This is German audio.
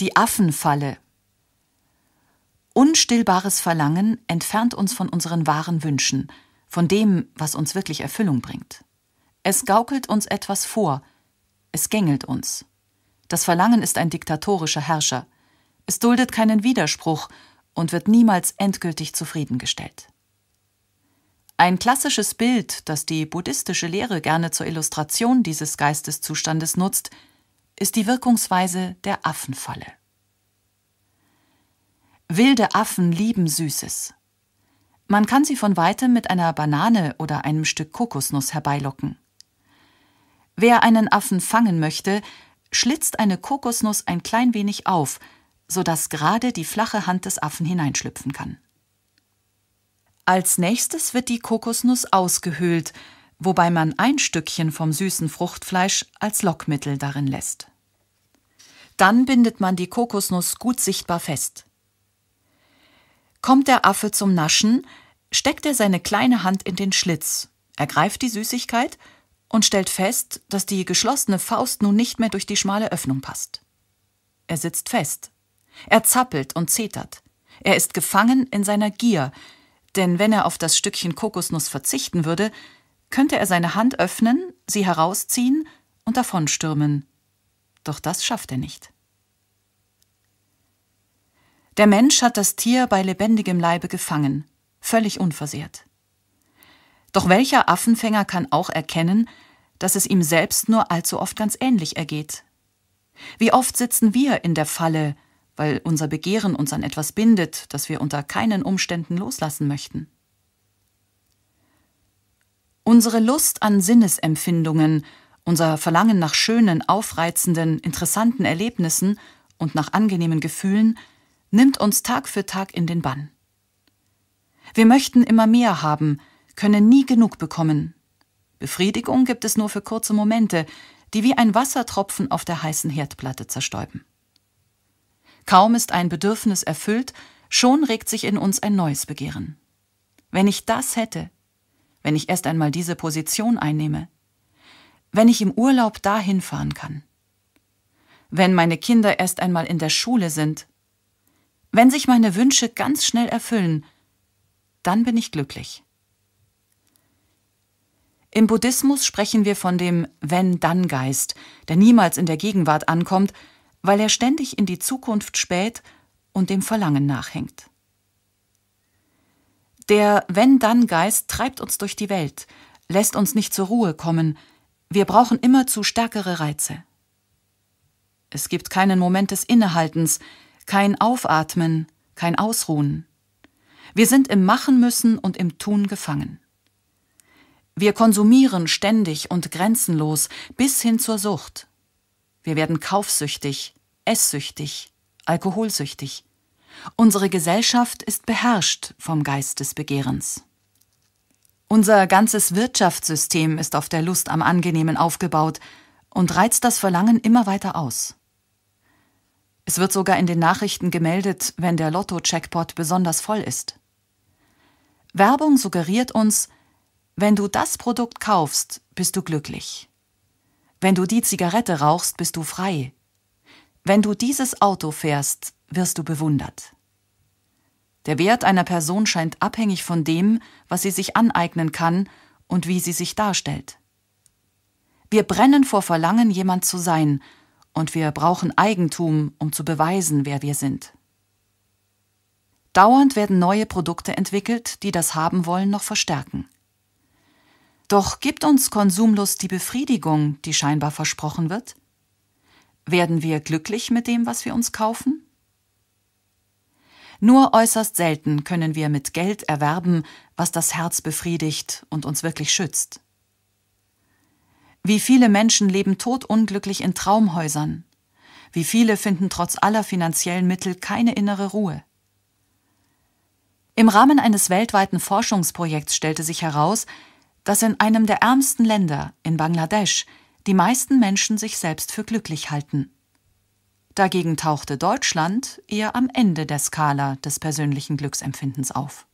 Die Affenfalle. Unstillbares Verlangen entfernt uns von unseren wahren Wünschen, von dem, was uns wirklich Erfüllung bringt. Es gaukelt uns etwas vor, es gängelt uns. Das Verlangen ist ein diktatorischer Herrscher. Es duldet keinen Widerspruch und wird niemals endgültig zufriedengestellt. Ein klassisches Bild, das die buddhistische Lehre gerne zur Illustration dieses Geisteszustandes nutzt, ist die Wirkungsweise der Affenfalle. Wilde Affen lieben Süßes. Man kann sie von weitem mit einer Banane oder einem Stück Kokosnuss herbeilocken. Wer einen Affen fangen möchte, schlitzt eine Kokosnuss ein klein wenig auf, sodass gerade die flache Hand des Affen hineinschlüpfen kann. Als nächstes wird die Kokosnuss ausgehöhlt, wobei man ein Stückchen vom süßen Fruchtfleisch als Lockmittel darin lässt. Dann bindet man die Kokosnuss gut sichtbar fest. Kommt der Affe zum Naschen, steckt er seine kleine Hand in den Schlitz, ergreift die Süßigkeit und stellt fest, dass die geschlossene Faust nun nicht mehr durch die schmale Öffnung passt. Er sitzt fest. Er zappelt und zetert. Er ist gefangen in seiner Gier, denn wenn er auf das Stückchen Kokosnuss verzichten würde, könnte er seine Hand öffnen, sie herausziehen und davonstürmen. Doch das schafft er nicht. Der Mensch hat das Tier bei lebendigem Leibe gefangen, völlig unversehrt. Doch welcher Affenfänger kann auch erkennen, dass es ihm selbst nur allzu oft ganz ähnlich ergeht? Wie oft sitzen wir in der Falle, weil unser Begehren uns an etwas bindet, das wir unter keinen Umständen loslassen möchten? Unsere Lust an Sinnesempfindungen unser Verlangen nach schönen, aufreizenden, interessanten Erlebnissen und nach angenehmen Gefühlen nimmt uns Tag für Tag in den Bann. Wir möchten immer mehr haben, können nie genug bekommen. Befriedigung gibt es nur für kurze Momente, die wie ein Wassertropfen auf der heißen Herdplatte zerstäuben. Kaum ist ein Bedürfnis erfüllt, schon regt sich in uns ein neues Begehren. Wenn ich das hätte, wenn ich erst einmal diese Position einnehme, wenn ich im Urlaub dahin fahren kann, wenn meine Kinder erst einmal in der Schule sind, wenn sich meine Wünsche ganz schnell erfüllen, dann bin ich glücklich. Im Buddhismus sprechen wir von dem Wenn-Dann-Geist, der niemals in der Gegenwart ankommt, weil er ständig in die Zukunft späht und dem Verlangen nachhängt. Der Wenn-Dann-Geist treibt uns durch die Welt, lässt uns nicht zur Ruhe kommen, wir brauchen immerzu stärkere Reize. Es gibt keinen Moment des Innehaltens, kein Aufatmen, kein Ausruhen. Wir sind im Machen müssen und im Tun gefangen. Wir konsumieren ständig und grenzenlos bis hin zur Sucht. Wir werden kaufsüchtig, esssüchtig, alkoholsüchtig. Unsere Gesellschaft ist beherrscht vom Geist des Begehrens. Unser ganzes Wirtschaftssystem ist auf der Lust am Angenehmen aufgebaut und reizt das Verlangen immer weiter aus. Es wird sogar in den Nachrichten gemeldet, wenn der Lotto-Checkpot besonders voll ist. Werbung suggeriert uns, wenn du das Produkt kaufst, bist du glücklich. Wenn du die Zigarette rauchst, bist du frei. Wenn du dieses Auto fährst, wirst du bewundert. Der Wert einer Person scheint abhängig von dem, was sie sich aneignen kann und wie sie sich darstellt. Wir brennen vor Verlangen, jemand zu sein, und wir brauchen Eigentum, um zu beweisen, wer wir sind. Dauernd werden neue Produkte entwickelt, die das Haben-Wollen noch verstärken. Doch gibt uns Konsumlust die Befriedigung, die scheinbar versprochen wird? Werden wir glücklich mit dem, was wir uns kaufen? Nur äußerst selten können wir mit Geld erwerben, was das Herz befriedigt und uns wirklich schützt. Wie viele Menschen leben todunglücklich in Traumhäusern. Wie viele finden trotz aller finanziellen Mittel keine innere Ruhe. Im Rahmen eines weltweiten Forschungsprojekts stellte sich heraus, dass in einem der ärmsten Länder, in Bangladesch, die meisten Menschen sich selbst für glücklich halten. Dagegen tauchte Deutschland eher am Ende der Skala des persönlichen Glücksempfindens auf.